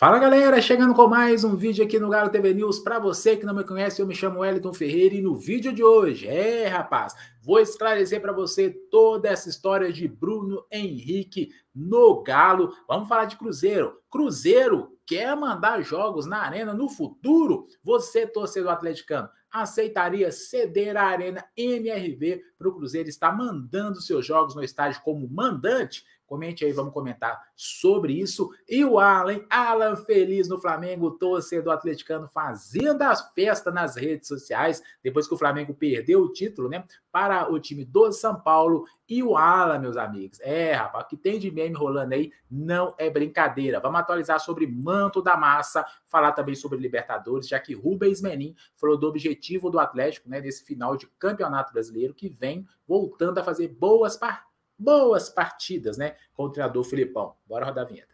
Fala galera, chegando com mais um vídeo aqui no Galo TV News. Para você que não me conhece, eu me chamo Wellington Ferreira e no vídeo de hoje, é rapaz, vou esclarecer para você toda essa história de Bruno Henrique no Galo. Vamos falar de Cruzeiro. Cruzeiro quer mandar jogos na Arena no futuro? Você, torcedor atleticano, aceitaria ceder a Arena MRV para o Cruzeiro estar mandando seus jogos no estádio como mandante? Comente aí, vamos comentar sobre isso. E o Alan, Alan feliz no Flamengo, torcedor atleticano, fazendo as festas nas redes sociais, depois que o Flamengo perdeu o título, né? Para o time do São Paulo e o Alan, meus amigos. É, rapaz, o que tem de meme rolando aí não é brincadeira. Vamos atualizar sobre Manto da Massa, falar também sobre Libertadores, já que Rubens Menin falou do objetivo do Atlético, né? Nesse final de campeonato brasileiro que vem voltando a fazer boas partidas boas partidas, né? Com o treinador Filipão. Bora rodar a vinheta.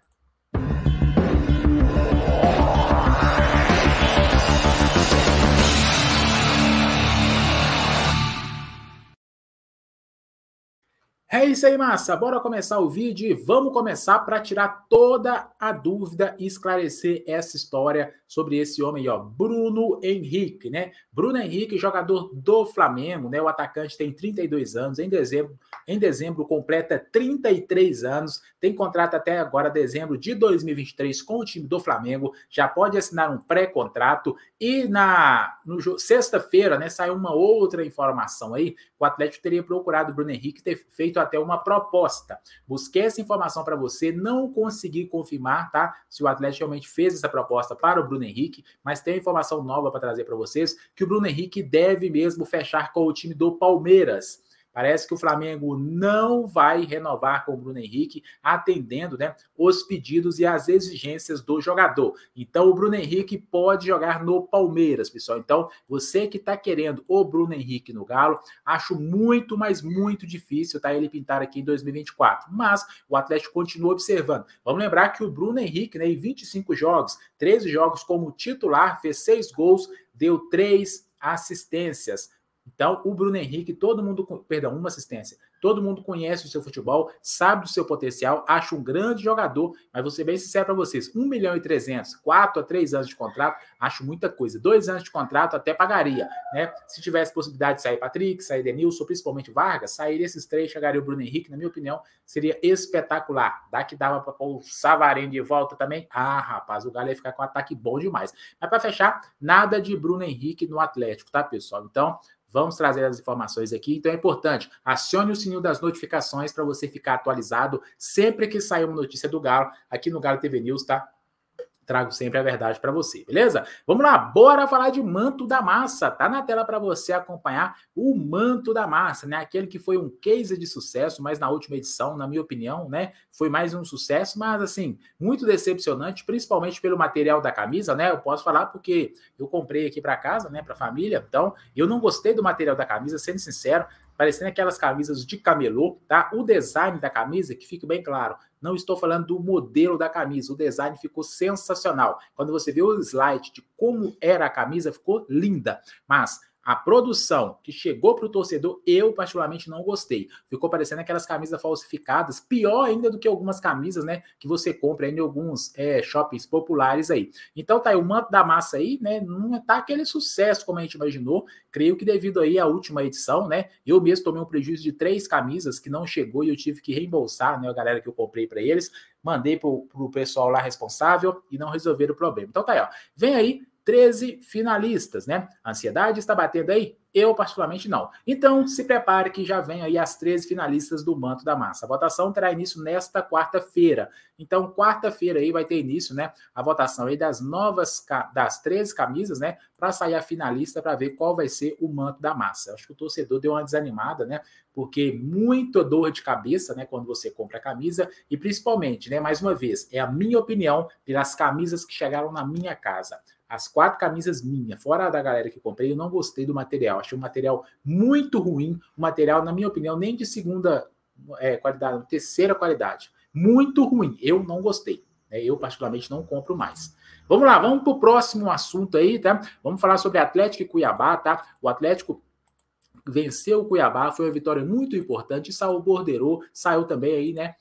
É isso aí, massa. Bora começar o vídeo e vamos começar para tirar toda a dúvida e esclarecer essa história sobre esse homem aí, ó, Bruno Henrique, né? Bruno Henrique, jogador do Flamengo, né? O atacante tem 32 anos, em dezembro, em dezembro completa 33 anos, tem contrato até agora dezembro de 2023 com o time do Flamengo, já pode assinar um pré-contrato e na sexta-feira, né, saiu uma outra informação aí, o Atlético teria procurado o Bruno Henrique ter feito feito até uma proposta. Busquei essa informação para você, não consegui confirmar, tá? Se o Atlético realmente fez essa proposta para o Bruno Henrique, mas tem informação nova para trazer para vocês que o Bruno Henrique deve mesmo fechar com o time do Palmeiras. Parece que o Flamengo não vai renovar com o Bruno Henrique, atendendo né, os pedidos e as exigências do jogador. Então, o Bruno Henrique pode jogar no Palmeiras, pessoal. Então, você que está querendo o Bruno Henrique no Galo, acho muito, mas muito difícil tá, ele pintar aqui em 2024. Mas o Atlético continua observando. Vamos lembrar que o Bruno Henrique, né, em 25 jogos, 13 jogos como titular, fez 6 gols, deu 3 assistências. Então, o Bruno Henrique, todo mundo, perdão, uma assistência. Todo mundo conhece o seu futebol, sabe do seu potencial, acha um grande jogador, mas vou ser bem sincero para vocês: 1 milhão e 300, 4 a 3 anos de contrato, acho muita coisa. Dois anos de contrato até pagaria, né? Se tivesse possibilidade de sair Patrick, sair Denilson, principalmente Vargas, sair esses três, chegaria o Bruno Henrique, na minha opinião, seria espetacular. Dá que dava para pôr o Savarino de volta também. Ah, rapaz, o Galo ia ficar com um ataque bom demais. Mas para fechar, nada de Bruno Henrique no Atlético, tá, pessoal? Então, Vamos trazer as informações aqui. Então é importante, acione o sininho das notificações para você ficar atualizado sempre que sair uma notícia do Galo, aqui no Galo TV News, tá? trago sempre a verdade para você, beleza? Vamos lá, bora falar de manto da massa. Tá na tela para você acompanhar o manto da massa, né? Aquele que foi um case de sucesso, mas na última edição, na minha opinião, né, foi mais um sucesso, mas assim, muito decepcionante, principalmente pelo material da camisa, né? Eu posso falar porque eu comprei aqui para casa, né, para família. Então, eu não gostei do material da camisa, sendo sincero, parecendo aquelas camisas de camelô, tá? O design da camisa, que fique bem claro, não estou falando do modelo da camisa, o design ficou sensacional. Quando você vê o slide de como era a camisa, ficou linda. Mas a produção que chegou para o torcedor, eu particularmente não gostei. Ficou parecendo aquelas camisas falsificadas, pior ainda do que algumas camisas, né? Que você compra em alguns é, shoppings populares aí. Então tá aí, o manto da massa aí, né? Não é, tá aquele sucesso como a gente imaginou. Creio que devido aí à última edição, né? Eu mesmo tomei um prejuízo de três camisas que não chegou e eu tive que reembolsar, né? A galera que eu comprei para eles mandei pro, pro pessoal lá responsável e não resolveram o problema. Então tá aí, ó. Vem aí 13 finalistas, né? A ansiedade está batendo aí? Eu, particularmente, não. Então, se prepare que já vem aí as 13 finalistas do Manto da Massa. A votação terá início nesta quarta-feira. Então, quarta-feira aí vai ter início, né? A votação aí das novas, das 13 camisas, né? Para sair a finalista, para ver qual vai ser o Manto da Massa. Acho que o torcedor deu uma desanimada, né? Porque muita dor de cabeça, né? Quando você compra a camisa. E principalmente, né? Mais uma vez, é a minha opinião pelas camisas que chegaram na minha casa. As quatro camisas minhas fora da galera que comprei, eu não gostei do material. Achei um material muito ruim, um material, na minha opinião, nem de segunda é, qualidade, terceira qualidade. Muito ruim. Eu não gostei. Né? Eu, particularmente, não compro mais. Vamos lá, vamos para o próximo assunto aí, tá? Vamos falar sobre Atlético e Cuiabá, tá? O Atlético venceu o Cuiabá, foi uma vitória muito importante, saiu o Bordeiro, saiu também aí, né?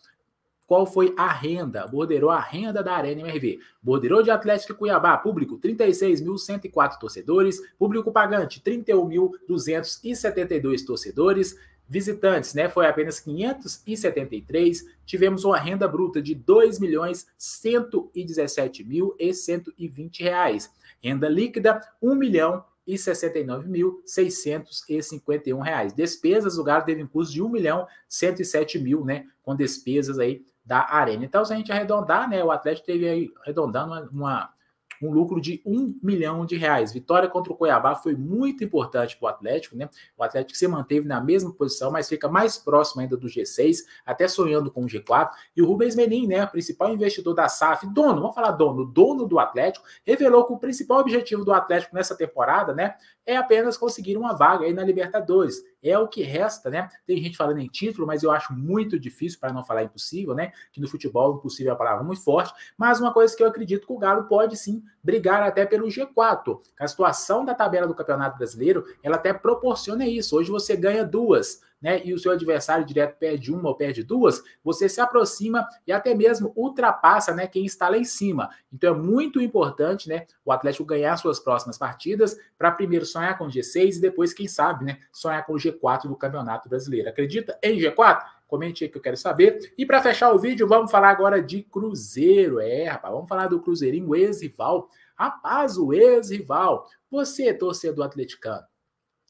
Qual foi a renda? Borderou a renda da Arena MRV. Borderou de Atlético e Cuiabá, público 36.104 torcedores, público pagante 31.272 torcedores, visitantes, né, foi apenas 573, tivemos uma renda bruta de R$ 2.117.120, renda líquida R$ 1 milhão e 69.651 reais. Despesas, o Galo teve um custo de 1 milhão 107 mil, né? Com despesas aí da Arena. Então, se a gente arredondar, né? O Atlético teve aí, arredondando uma um lucro de um milhão de reais. Vitória contra o Cuiabá foi muito importante para o Atlético, né? O Atlético se manteve na mesma posição, mas fica mais próximo ainda do G6, até sonhando com o G4. E o Rubens Menin, né, principal investidor da SAF, dono, vamos falar dono, dono do Atlético, revelou que o principal objetivo do Atlético nessa temporada, né, é apenas conseguir uma vaga aí na Libertadores. É o que resta, né? Tem gente falando em título, mas eu acho muito difícil, para não falar impossível, né? Que no futebol impossível é a palavra muito forte. Mas uma coisa que eu acredito que o Galo pode sim brigar até pelo G4. A situação da tabela do Campeonato Brasileiro, ela até proporciona isso. Hoje você ganha duas né, e o seu adversário direto perde uma ou perde duas, você se aproxima e até mesmo ultrapassa, né, quem está lá em cima. Então é muito importante, né, o Atlético ganhar suas próximas partidas para primeiro sonhar com G6 e depois, quem sabe, né, sonhar com G4 do Campeonato Brasileiro. Acredita em G4? Comente aí que eu quero saber. E para fechar o vídeo, vamos falar agora de Cruzeiro. É, rapaz, vamos falar do Cruzeirinho ex-rival. Rapaz, o ex-rival. Você, torcedor atleticano,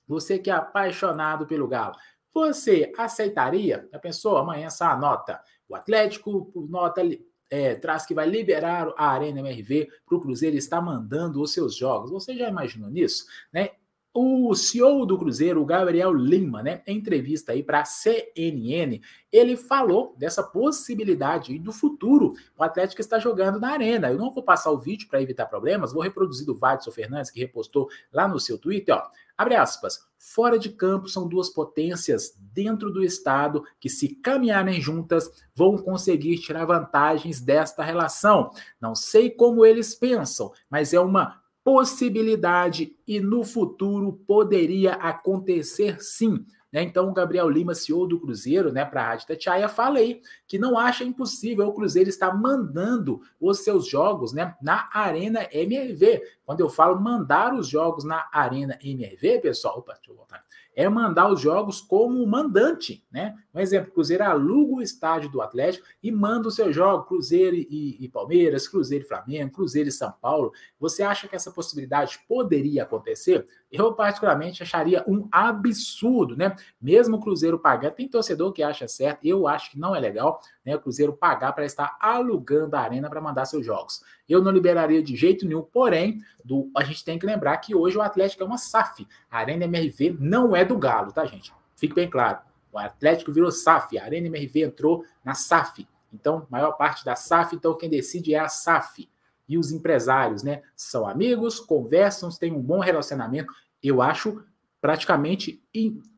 você que é apaixonado pelo Galo, você aceitaria? A pessoa amanhã essa anota. O Atlético, nota é, traz que vai liberar a Arena MRV para o Cruzeiro estar mandando os seus jogos. Você já imaginou nisso? Né? O CEO do Cruzeiro, o Gabriel Lima, né, em entrevista aí para a CNN, ele falou dessa possibilidade e do futuro o Atlético está jogando na arena. Eu não vou passar o vídeo para evitar problemas, vou reproduzir do Vadson Fernandes, que repostou lá no seu Twitter, ó. Abre aspas. Fora de campo são duas potências dentro do estado que, se caminharem juntas, vão conseguir tirar vantagens desta relação. Não sei como eles pensam, mas é uma possibilidade e no futuro poderia acontecer sim. Né? Então, o Gabriel Lima, CEO do Cruzeiro, né, para a Rádio Tatiaia, fala aí que não acha impossível o Cruzeiro estar mandando os seus jogos né, na Arena MRV. Quando eu falo mandar os jogos na Arena MRV, pessoal, opa, deixa eu voltar é mandar os jogos como mandante, né? Um exemplo, Cruzeiro aluga o estádio do Atlético e manda o seu jogo, Cruzeiro e, e, Palmeiras, Cruzeiro e Flamengo, Cruzeiro e São Paulo. Você acha que essa possibilidade poderia acontecer? Eu, particularmente, acharia um absurdo, né? Mesmo o Cruzeiro pagar, tem torcedor que acha certo, eu acho que não é legal, né? O Cruzeiro pagar para estar alugando a arena para mandar seus jogos. Eu não liberaria de jeito nenhum, porém, do, a gente tem que lembrar que hoje o Atlético é uma SAF. A Arena MRV não é do Galo, tá, gente? Fique bem claro. O Atlético virou SAF, a Arena MRV entrou na SAF. Então, maior parte da SAF, então quem decide é a SAF. E os empresários, né? São amigos, conversam, têm um bom relacionamento eu acho praticamente,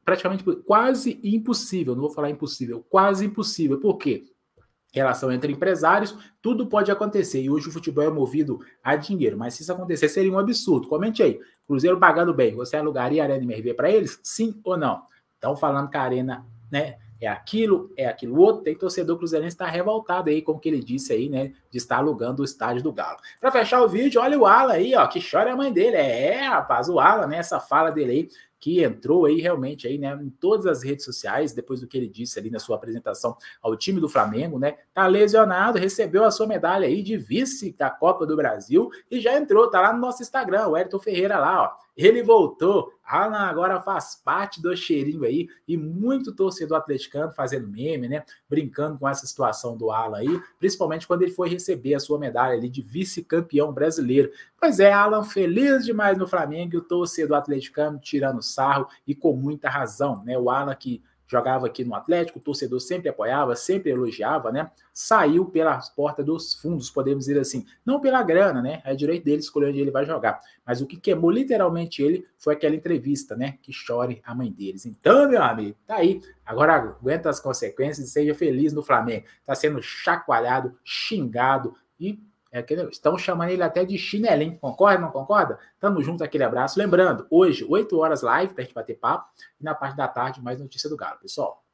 praticamente quase impossível, não vou falar impossível, quase impossível. Por quê? Relação entre empresários, tudo pode acontecer. E hoje o futebol é movido a dinheiro. Mas se isso acontecer, seria um absurdo. Comente aí. Cruzeiro pagando bem, você alugaria a Arena MRV para eles? Sim ou não? Estão falando que a Arena, né? é aquilo, é aquilo outro. Tem torcedor cruzeirense está revoltado aí com o que ele disse aí, né? De estar alugando o estádio do Galo. Para fechar o vídeo, olha o Ala aí, ó, que chora a mãe dele. É, rapaz, o Ala, né? Essa fala dele aí que entrou aí realmente aí, né, em todas as redes sociais, depois do que ele disse ali na sua apresentação ao time do Flamengo, né? Tá lesionado, recebeu a sua medalha aí de vice da Copa do Brasil e já entrou, tá lá no nosso Instagram, o Elton Ferreira lá, ó. Ele voltou. Alan agora faz parte do cheirinho aí e muito torcedor atleticano fazendo meme, né? Brincando com essa situação do Alan aí, principalmente quando ele foi receber a sua medalha ali de vice-campeão brasileiro. Pois é, Alan feliz demais no Flamengo e o torcedor atleticano tirando sarro e com muita razão, né? O Alan que jogava aqui no Atlético, o torcedor sempre apoiava, sempre elogiava, né? Saiu pelas portas dos fundos, podemos dizer assim. Não pela grana, né? É direito dele escolher onde ele vai jogar. Mas o que queimou literalmente ele foi aquela entrevista, né? Que chore a mãe deles. Então, meu amigo, tá aí. Agora aguenta as consequências e seja feliz no Flamengo. Tá sendo chacoalhado, xingado e é estão chamando ele até de chinelinho. Concorda, não concorda? Tamo junto, aquele abraço. Lembrando, hoje, 8 horas live para a gente bater papo. E na parte da tarde, mais notícia do Galo, pessoal.